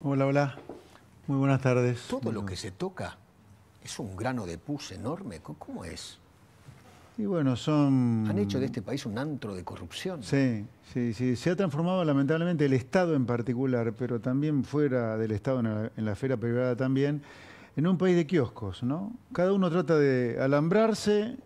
Hola, hola. Muy buenas tardes. Todo lo que se toca es un grano de pus enorme. ¿Cómo es? Y bueno, son... Han hecho de este país un antro de corrupción. Sí, sí, sí. Se ha transformado lamentablemente el Estado en particular, pero también fuera del Estado, en la, esfera privada también, en un país de kioscos, ¿no? Cada uno trata de alambrarse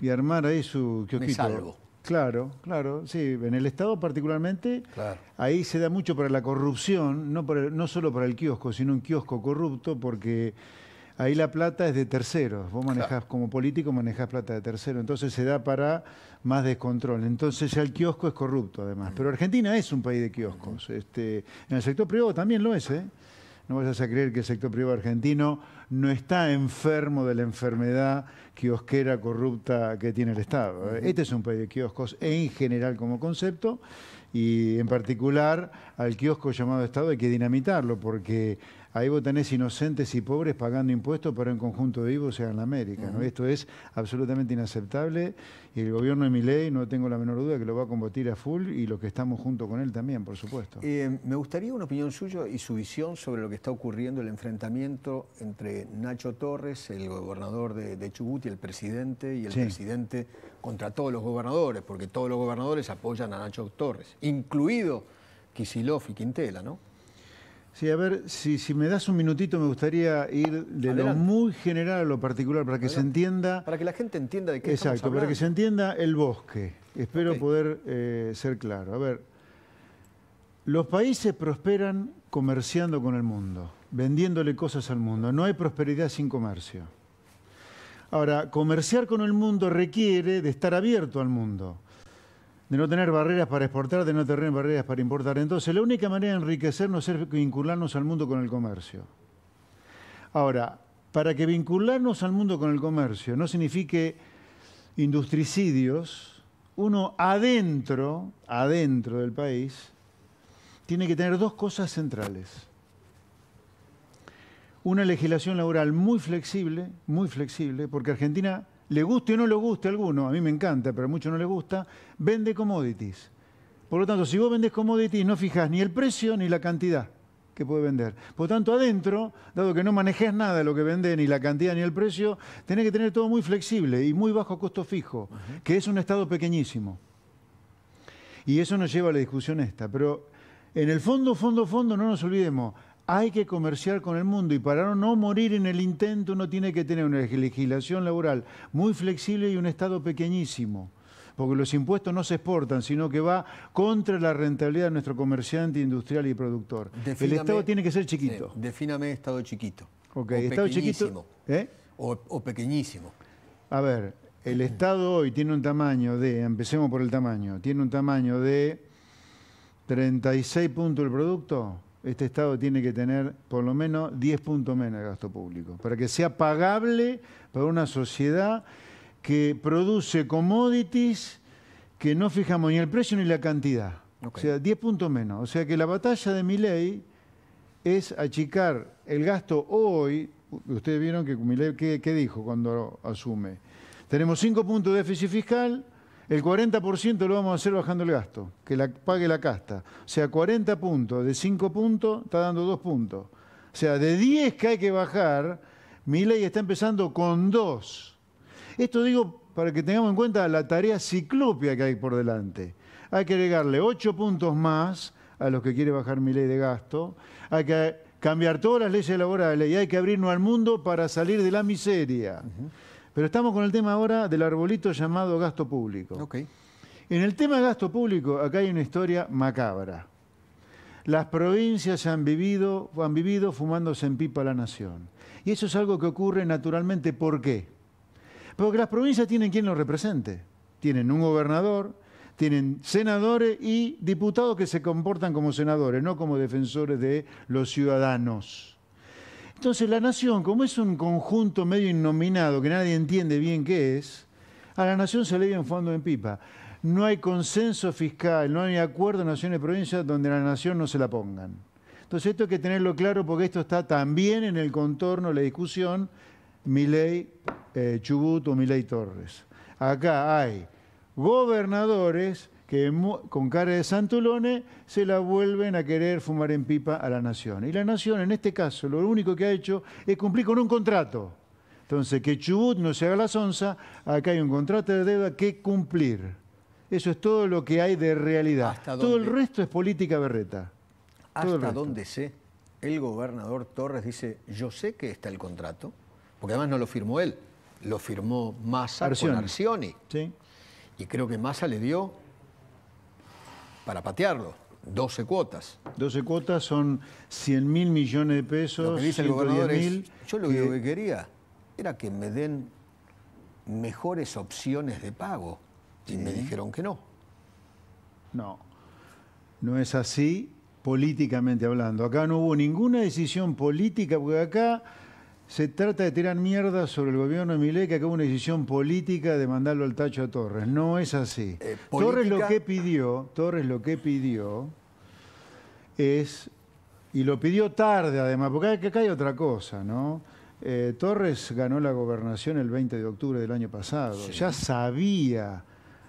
y armar ahí su kiosquito. salvo. Claro, claro, sí, en el Estado particularmente, ahí se da mucho para la corrupción, no, no solo para el kiosco, sino un kiosco corrupto, porque ahí la plata es de terceros, vos manejás como político, manejás plata de terceros, entonces se da para más descontrol, entonces ya el kiosco es corrupto además, mm. pero Argentina es un país de kioscos, mm. este, en el sector privado también lo es, ¿eh? No vayas a creer que el sector privado argentino no está enfermo de la enfermedad kiosquera corrupta que tiene el Estado. ¿eh? Este es un país de kioscos en general como concepto y en particular al kiosco llamado Estado hay que dinamitarlo porque ahí vos tenés inocentes y pobres pagando impuestos para un conjunto de vivos en la América. ¿no? Esto es absolutamente inaceptable y el gobierno de ley, no tengo la menor duda que lo va a combatir a full y los que estamos junto con él también, por supuesto. Eh, me gustaría una opinión suya y su visión sobre lo que está ocurriendo, el enfrentamiento entre Nacho Torres, el gobernador de, Chubut, y el presidente, y el presidente contra todos los gobernadores, porque todos los gobernadores apoyan a Nacho Torres incluido Kisilov y Quintela, ¿no? Sí, a ver, si, me das un minutito, me gustaría ir de lo muy general a lo particular para que se entienda. Para que la gente entienda de qué Exacto, para que se entienda el bosque. Espero poder eh, ser claro. A ver, los países prosperan comerciando con el mundo, vendiéndole cosas al mundo. No hay prosperidad sin comercio. Ahora, comerciar con el mundo requiere de estar abierto al mundo. De no tener barreras para exportar, de no tener barreras para importar. Entonces, la única manera de enriquecernos es vincularnos al mundo con el comercio. Ahora, para que vincularnos al mundo con el comercio no signifique industricidios, uno adentro, adentro del país, tiene que tener dos cosas centrales. Una legislación laboral muy flexible, muy flexible, porque Argentina le guste o no le guste a alguno, a mí me encanta, pero a muchos no le gusta, vende commodities. Por lo tanto, si vos vendés commodities, no fijás ni el precio ni la cantidad que puede vender. Por lo tanto, adentro, dado que no manejes nada de lo que vende, ni la cantidad ni el precio, tenés que tener todo muy flexible y muy bajo costo fijo, que es un estado pequeñísimo. Y eso nos lleva a la discusión esta. Pero en el fondo, fondo, fondo, no nos olvidemos, hay que comerciar con el mundo y para no morir en el intento uno tiene que tener una legislación laboral muy flexible y un Estado pequeñísimo, porque los impuestos no se exportan, sino que va contra la rentabilidad de nuestro comerciante industrial y productor. el Estado tiene que ser chiquito. defíname Estado chiquito. Ok, Estado chiquito. ¿eh? o pequeñísimo. A ver, el Estado hoy tiene un tamaño de, empecemos por el tamaño, tiene un tamaño de 36 puntos el producto este Estado tiene que tener por lo menos 10 puntos menos de gasto público, para que sea pagable para una sociedad que produce commodities que no fijamos ni el precio ni la cantidad. O sea, 10 puntos menos. O sea que la batalla de mi ley es achicar el gasto hoy. Ustedes vieron que Miley ¿qué, ¿qué, dijo cuando lo asume? Tenemos 5 puntos de déficit fiscal, el 40% lo vamos a hacer bajando el gasto, que la pague la casta. O sea, 40 puntos de 5 puntos está dando 2 puntos. O sea, de 10 que hay que bajar, mi ley está empezando con 2. Esto digo para que tengamos en cuenta la tarea ciclopia que hay por delante. Hay que agregarle 8 puntos más a los que quiere bajar mi ley de gasto. Hay que cambiar todas las leyes laborales y hay que abrirnos al mundo para salir de la miseria. Pero estamos con el tema ahora del arbolito llamado gasto público. En el tema gasto público, acá hay una historia macabra. Las provincias han vivido, han vivido fumándose en pipa la nación. Y eso es algo que ocurre naturalmente. ¿Por qué? Porque las provincias tienen quien los represente. Tienen un gobernador, tienen senadores y diputados que se comportan como senadores, no como defensores de los ciudadanos. Entonces la nación, como es un conjunto medio innominado que nadie entiende bien qué es, a la nación se le un fondo en pipa. No hay consenso fiscal, no hay acuerdo nación naciones y provincias donde la nación no se la pongan. Entonces esto hay que tenerlo claro porque esto está también en el contorno de la discusión Milei eh, Chubut o Milei Torres. Acá hay gobernadores que con cara de santolone se la vuelven a querer fumar en pipa a la nación. Y la nación, en este caso, lo único que ha hecho es cumplir con un contrato. Entonces, que Chubut no se haga la sonza, acá hay un contrato de deuda que cumplir. Eso es todo lo que hay de realidad. todo el resto es política berreta. Hasta dónde sé, el gobernador Torres dice, yo sé que está el contrato, porque además no lo firmó él, lo firmó Massa con Arcioni. Y creo que Massa le dio para patearlo. 12 cuotas. 12 cuotas son 100 mil millones de pesos. Lo yo lo que, quería era que me den mejores opciones de pago. Y me dijeron que no. No, no es así políticamente hablando. Acá no hubo ninguna decisión política, porque acá se trata de tirar mierda sobre el gobierno de Milei que acabó una decisión política de mandarlo al tacho a Torres. No es así. Eh, Torres lo que pidió, Torres lo que pidió es y lo pidió tarde además, porque acá hay otra cosa, ¿no? Eh, Torres ganó la gobernación el 20 de octubre del año pasado. Ya sabía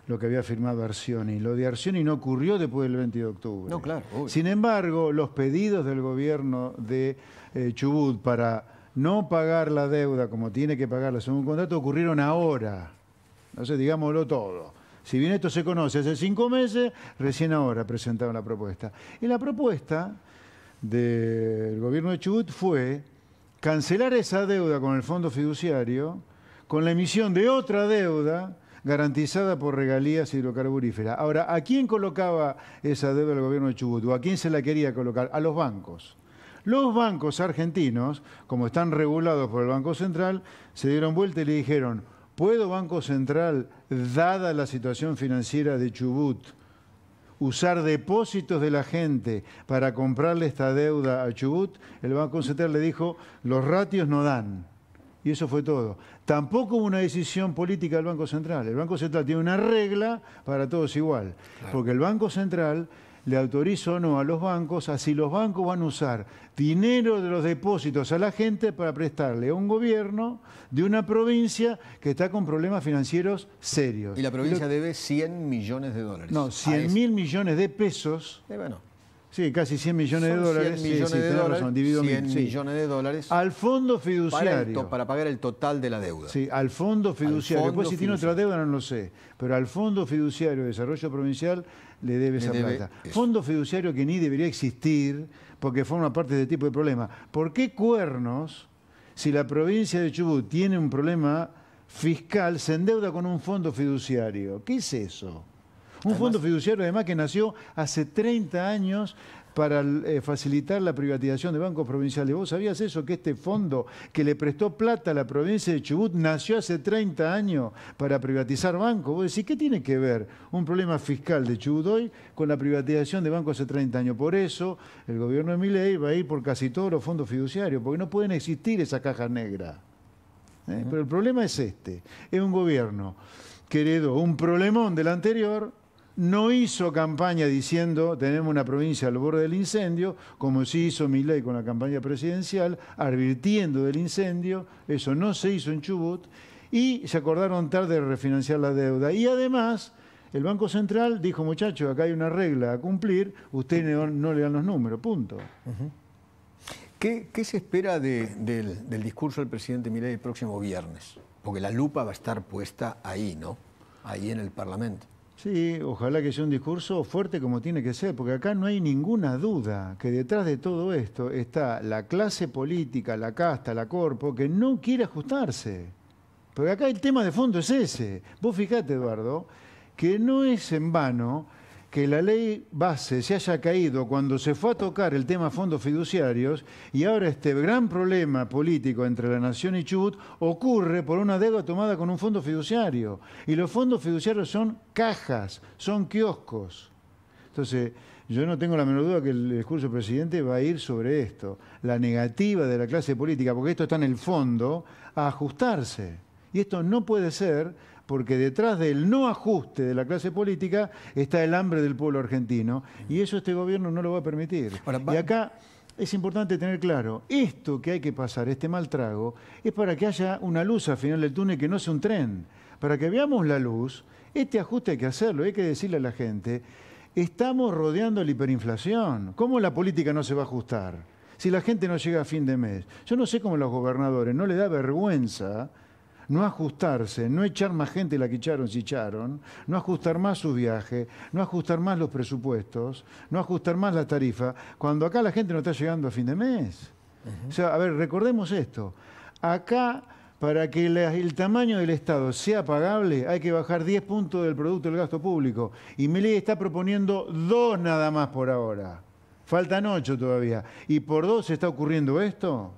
lo que había firmado Arcioni. Lo de Arcioni no ocurrió después del 20 de octubre. No, claro. Sin embargo, los pedidos del gobierno de eh, Chubut para no pagar la deuda como tiene que pagarla según un contrato ocurrieron ahora. Entonces, digámoslo todo. Si bien esto se conoce hace cinco meses, recién ahora presentaron la propuesta. Y la propuesta del gobierno de Chubut fue cancelar esa deuda con el fondo fiduciario con la emisión de otra deuda garantizada por regalías hidrocarburíferas. Ahora, ¿a quién colocaba esa deuda el gobierno de Chubut? ¿O a quién se la quería colocar? A los bancos. Los bancos argentinos, como están regulados por el Banco Central, se dieron vuelta y le dijeron, ¿puedo Banco Central, dada la situación financiera de Chubut, usar depósitos de la gente para comprarle esta deuda a Chubut? El Banco Central le dijo, los ratios no dan. Y eso fue todo. Tampoco hubo una decisión política del Banco Central. El Banco Central tiene una regla para todos igual. Porque el Banco Central le autorizo o no a los bancos así los bancos van a usar dinero de los depósitos a la gente para prestarle a un gobierno de una provincia que está con problemas financieros serios. Y la provincia debe 100 millones de dólares. No, 100 mil millones de pesos. Eh, bueno Sí, casi 100 millones de dólares. 100 millones de dólares, 100 millones de dólares. Al fondo fiduciario. Para, pagar el total de la deuda. Sí, al fondo fiduciario. Después si tiene otra deuda no lo sé. Pero al fondo fiduciario de desarrollo provincial le debe esa plata. Fondo fiduciario que ni debería existir porque forma parte de este tipo de problema. ¿Por qué cuernos, si la provincia de Chubut tiene un problema fiscal, se endeuda con un fondo fiduciario? ¿Qué es eso? Un fondo fiduciario además que nació hace 30 años para eh, facilitar la privatización de bancos provinciales. ¿Vos sabías eso? Que este fondo que le prestó plata a la provincia de Chubut nació hace 30 años para privatizar bancos. Vos decís, ¿qué tiene que ver un problema fiscal de Chubut hoy con la privatización de bancos hace 30 años? Por eso el gobierno de Miley va a ir por casi todos los fondos fiduciarios, porque no pueden existir esas cajas negras. ¿Eh? Pero el problema es este, es un gobierno que heredó un problemón del anterior no hizo campaña diciendo tenemos una provincia al borde del incendio, como sí hizo Milei con la campaña presidencial, advirtiendo del incendio, eso no se hizo en Chubut, y se acordaron tarde de refinanciar la deuda. Y además, el Banco Central dijo, muchachos, acá hay una regla a cumplir, ustedes no, le dan los números, punto. ¿Qué, se espera del, del, discurso del presidente Milei el próximo viernes? Porque la lupa va a estar puesta ahí, ¿no? Ahí en el Parlamento. Sí, ojalá que sea un discurso fuerte como tiene que ser, porque acá no hay ninguna duda que detrás de todo esto está la clase política, la casta, la corpo, que no quiere ajustarse. Porque acá el tema de fondo es ese. Vos fijate, Eduardo, que no es en vano que la ley base se haya caído cuando se fue a tocar el tema fondos fiduciarios y ahora este gran problema político entre la Nación y Chubut ocurre por una deuda tomada con un fondo fiduciario. Y los fondos fiduciarios son cajas, son kioscos. Entonces, yo no tengo la menor duda que el discurso del presidente va a ir sobre esto, la negativa de la clase política, porque esto está en el fondo, a ajustarse. Y esto no puede ser porque detrás del no ajuste de la clase política está el hambre del pueblo argentino y eso este gobierno no lo va a permitir. Y acá es importante tener claro, esto que hay que pasar, este mal trago, es para que haya una luz al final del túnel que no sea un tren, para que veamos la luz, este ajuste hay que hacerlo, hay que decirle a la gente, estamos rodeando la hiperinflación, ¿cómo la política no se va a ajustar? Si la gente no llega a fin de mes, yo no sé cómo los gobernadores, no le da vergüenza no ajustarse, no echar más gente la que echaron si echaron, no ajustar más su viaje, no ajustar más los presupuestos, no ajustar más la tarifa, cuando acá la gente no está llegando a fin de mes. O sea, a ver, recordemos esto. Acá, para que el tamaño del Estado sea pagable, hay que bajar 10 puntos del Producto del Gasto Público. Y Milei está proponiendo dos nada más por ahora. Faltan ocho todavía. ¿Y por dos está ocurriendo esto?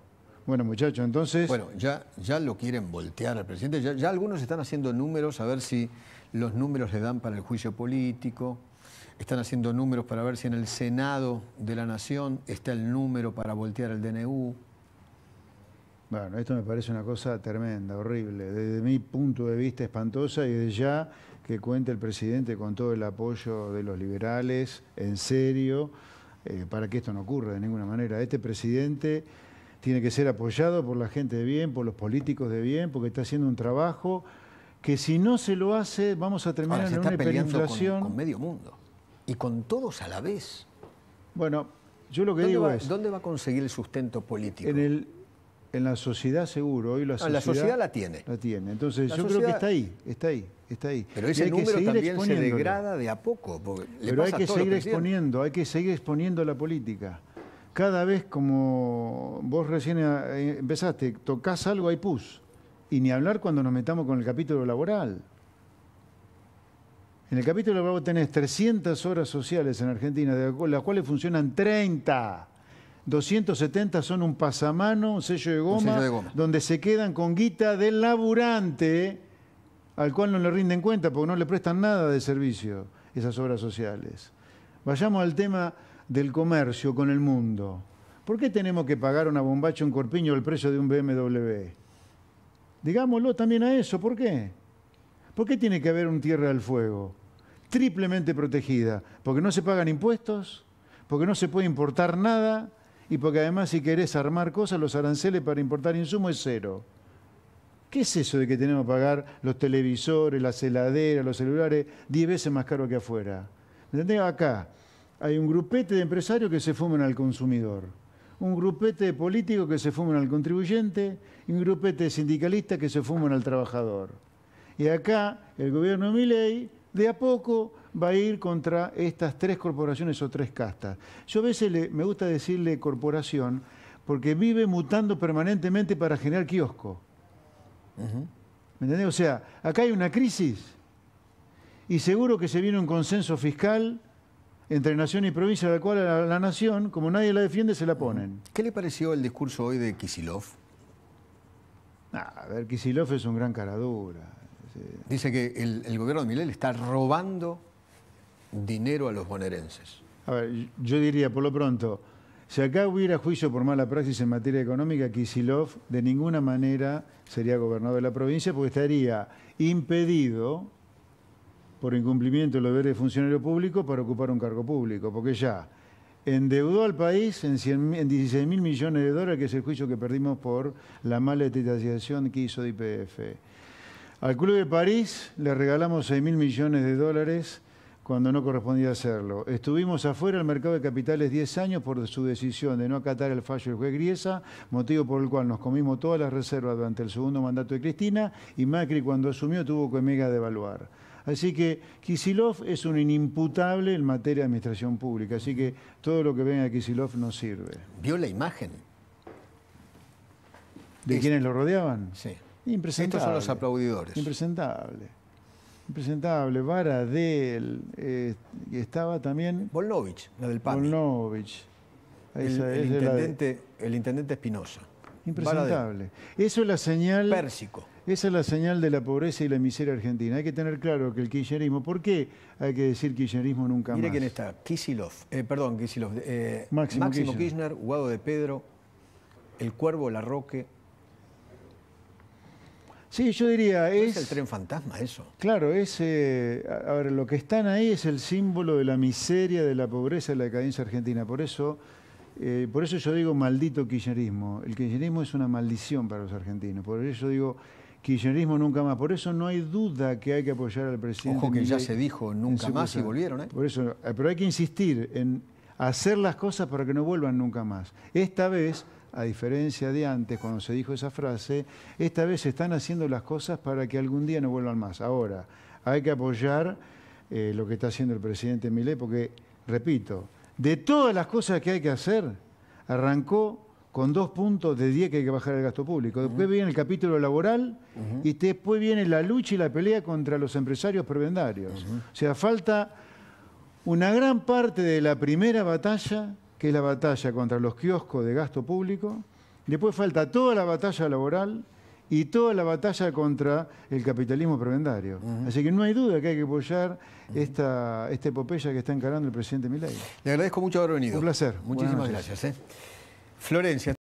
Bueno, muchachos, entonces... Bueno, ya, ya lo quieren voltear al presidente. Ya, algunos están haciendo números a ver si los números le dan para el juicio político. Están haciendo números para ver si en el Senado de la Nación está el número para voltear al DNU. Bueno, esto me parece una cosa tremenda, horrible. Desde mi punto de vista, espantosa y desde ya que cuente el presidente con todo el apoyo de los liberales, en serio, eh, para que esto no ocurra de ninguna manera. Este presidente tiene que ser apoyado por la gente de bien, por los políticos de bien, porque está haciendo un trabajo que si no se lo hace vamos a terminar en una hiperinflación. Con, medio mundo y con todos a la vez. Bueno, yo lo que digo es... ¿Dónde va a conseguir el sustento político? En, el, en la sociedad seguro, hoy la ah, sociedad... la tiene. La tiene, entonces yo creo que está ahí, está ahí, está ahí. Pero ese número también se degrada de a poco. Pero hay que seguir exponiendo, hay que seguir exponiendo la política cada vez como vos recién eh, empezaste, tocas algo, hay pus. Y ni hablar cuando nos metamos con el capítulo laboral. En el capítulo laboral tenés 300 horas sociales en Argentina, de las cuales funcionan 30. 270 son un pasamano, un sello de goma, donde se quedan con guita del laburante, al cual no le rinden cuenta porque no le prestan nada de servicio esas obras sociales. Vayamos al tema del comercio con el mundo. ¿Por qué tenemos que pagar una bombacha, un corpiño el precio de un BMW? Digámoslo también a eso, ¿por qué? ¿Por qué tiene que haber un tierra del fuego? Triplemente protegida, porque no se pagan impuestos, porque no se puede importar nada y porque además si querés armar cosas, los aranceles para importar insumos es cero. ¿Qué es eso de que tenemos que pagar los televisores, las heladeras, los celulares 10 veces más caro que afuera? ¿Me ¿Entendés? Acá, hay un grupete de empresarios que se fuman al consumidor, un grupete de políticos que se fuman al contribuyente y un grupete de sindicalistas que se fuman al trabajador. Y acá el gobierno de Miley de a poco va a ir contra estas tres corporaciones o tres castas. Yo a veces me gusta decirle corporación porque vive mutando permanentemente para generar kiosco. ¿Me entendés? O sea, acá hay una crisis y seguro que se viene un consenso fiscal entre nación y provincia, la cual la, la nación, como nadie la defiende, se la ponen. ¿Qué le pareció el discurso hoy de Kisilov? Ah, a ver, Kisilov es un gran caradura. Dice que el, gobierno de Milel está robando dinero a los bonaerenses. A ver, yo diría, por lo pronto, si acá hubiera juicio por mala praxis en materia económica, Kisilov de ninguna manera sería gobernador de la provincia porque estaría impedido por incumplimiento de los deberes de funcionario público para ocupar un cargo público, porque ya endeudó al país en, 16.000 16 mil millones de dólares, que es el juicio que perdimos por la mala estatización que hizo de IPF. Al Club de París le regalamos 6.000 mil millones de dólares cuando no correspondía hacerlo. Estuvimos afuera del mercado de capitales 10 años por su decisión de no acatar el fallo del juez Griesa, motivo por el cual nos comimos todas las reservas durante el segundo mandato de Cristina y Macri cuando asumió tuvo que mega devaluar. Así que Kisilov es un inimputable en materia de administración pública, así que todo lo que venga de Kisilov no sirve. ¿Vio la imagen? ¿De quienes lo rodeaban? Sí. Impresentable. Estos son los aplaudidores. Impresentable. Impresentable. Varadel. Eh, estaba también. Volnovich, la del PAN. Volnovich. El, intendente, el intendente Espinosa. Impresentable. Eso es la señal. Pérsico. Esa es la señal de la pobreza y la miseria argentina. Hay que tener claro que el kirchnerismo, ¿por qué hay que decir kirchnerismo nunca más? Mire quién está, Kisilov, eh, perdón, Kisilov, eh, Máximo, Kirchner. Guado de Pedro, El Cuervo, La Roque. Sí, yo diría... Es, es, el tren fantasma eso. Claro, es... Eh, a ver, lo que están ahí es el símbolo de la miseria, de la pobreza, de la decadencia argentina. Por eso, por eso yo digo maldito kirchnerismo. El kirchnerismo es una maldición para los argentinos. Por eso yo digo Quillenismo nunca más. Por eso no hay duda que hay que apoyar al presidente. Ojo que ya se dijo nunca más y volvieron. ¿eh? Por eso, eh, pero hay que insistir en hacer las cosas para que no vuelvan nunca más. Esta vez, a diferencia de antes, cuando se dijo esa frase, esta vez se están haciendo las cosas para que algún día no vuelvan más. Ahora, hay que apoyar eh, lo que está haciendo el presidente Milé, porque, repito, de todas las cosas que hay que hacer, arrancó con dos puntos de 10 que hay que bajar el gasto público. Después viene el capítulo laboral y después viene la lucha y la pelea contra los empresarios prebendarios. O sea, falta una gran parte de la primera batalla, que es la batalla contra los kioscos de gasto público. Después falta toda la batalla laboral y toda la batalla contra el capitalismo prebendario. Así que no hay duda que hay que apoyar esta, esta epopeya que está encarando el presidente Milei. Le agradezco mucho haber venido. Un placer. Muchísimas gracias. ¿eh? Florencia.